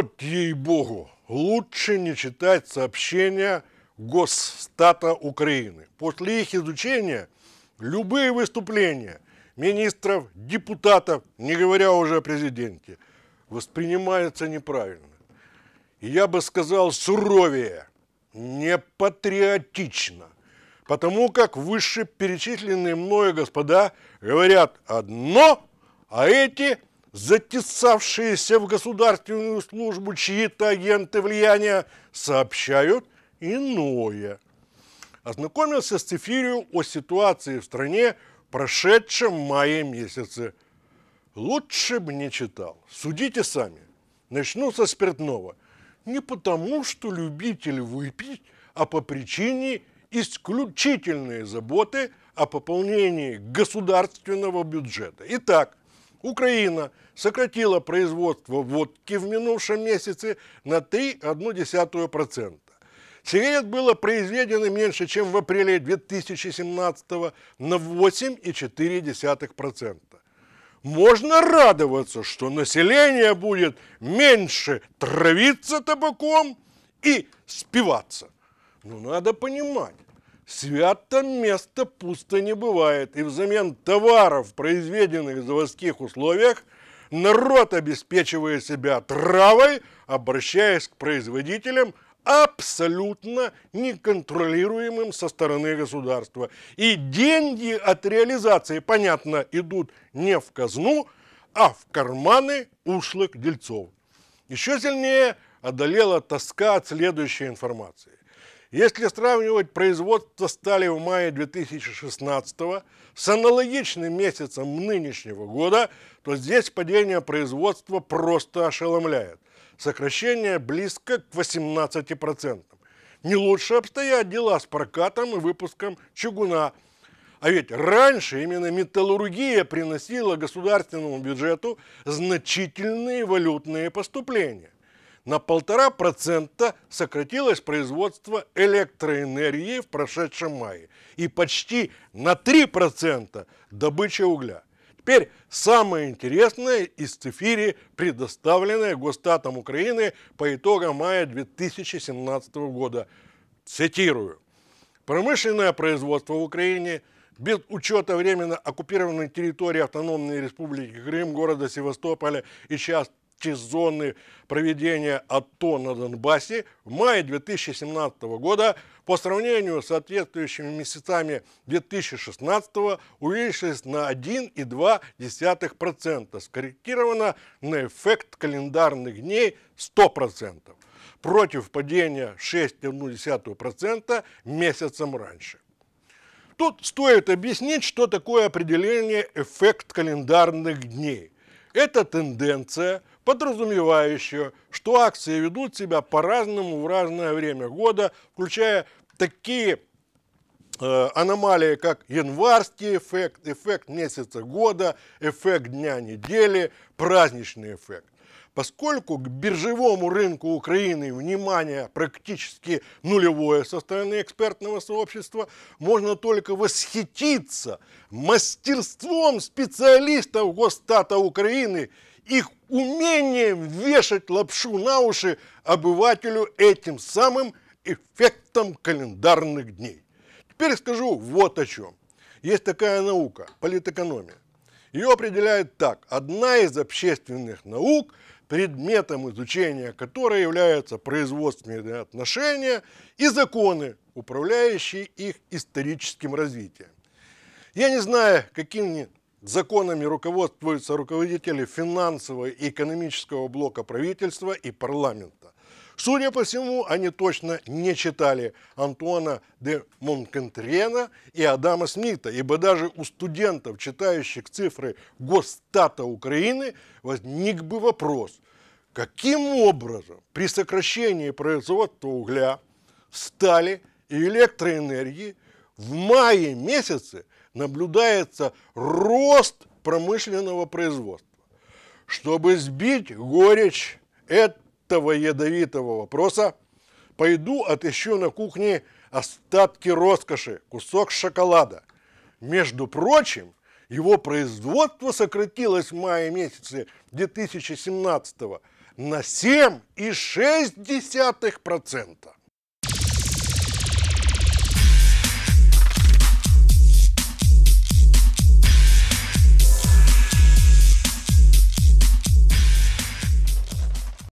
Вот ей-богу, лучше не читать сообщения Госстата Украины. После их изучения любые выступления министров, депутатов, не говоря уже о президенте, воспринимаются неправильно. я бы сказал суровее, непатриотично. Потому как вышеперечисленные мною господа говорят одно, а эти затесавшиеся в государственную службу чьи-то агенты влияния, сообщают иное. Ознакомился с Цефирию о ситуации в стране в прошедшем мае месяце. Лучше бы не читал. Судите сами. Начну со спиртного. Не потому, что любитель выпить, а по причине исключительной заботы о пополнении государственного бюджета. Итак, Украина сократила производство водки в минувшем месяце на 3,1%. Сигарет было произведено меньше, чем в апреле 2017 на 8,4%. Можно радоваться, что население будет меньше травиться табаком и спиваться. Но надо понимать, Свято место пусто не бывает, и взамен товаров, произведенных в заводских условиях, народ обеспечивает себя травой, обращаясь к производителям абсолютно неконтролируемым со стороны государства. И деньги от реализации, понятно, идут не в казну, а в карманы ушлых дельцов. Еще сильнее одолела тоска от следующей информации. Если сравнивать производство стали в мае 2016 с аналогичным месяцем нынешнего года, то здесь падение производства просто ошеломляет. Сокращение близко к 18%. Не лучше обстоят дела с прокатом и выпуском чугуна. А ведь раньше именно металлургия приносила государственному бюджету значительные валютные поступления на полтора процента сократилось производство электроэнергии в прошедшем мае и почти на 3% добыча угля. Теперь самое интересное из цифири, предоставленное Госстатом Украины по итогам мая 2017 года. Цитирую. Промышленное производство в Украине без учета временно оккупированной территории Автономной Республики Крым, города Севастополя и часть зоны проведения АТО на Донбассе в мае 2017 года по сравнению с соответствующими месяцами 2016 увеличились на 1,2%, скорректировано на эффект календарных дней 100%, против падения 6,1% месяцем раньше. Тут стоит объяснить, что такое определение эффект календарных дней. Это тенденция, подразумевающего, что акции ведут себя по-разному в разное время года, включая такие э, аномалии, как январский эффект, эффект месяца года, эффект дня недели, праздничный эффект. Поскольку к биржевому рынку Украины внимание практически нулевое со стороны экспертного сообщества, можно только восхититься мастерством специалистов Госстата Украины – их умением вешать лапшу на уши обывателю этим самым эффектом календарных дней. Теперь скажу вот о чем. Есть такая наука – политэкономия. Ее определяют так. Одна из общественных наук, предметом изучения которой являются производственные отношения и законы, управляющие их историческим развитием. Я не знаю, какими Законами руководствуются руководители финансового и экономического блока правительства и парламента. Судя по всему, они точно не читали Антуана де Монкентрена и Адама Смита, ибо даже у студентов, читающих цифры Госстата Украины, возник бы вопрос, каким образом при сокращении производства угля, стали и электроэнергии в мае месяце – наблюдается рост промышленного производства. Чтобы сбить горечь этого ядовитого вопроса, пойду отыщу на кухне остатки роскоши, кусок шоколада. Между прочим, его производство сократилось в мае месяце 2017 на 7,6%.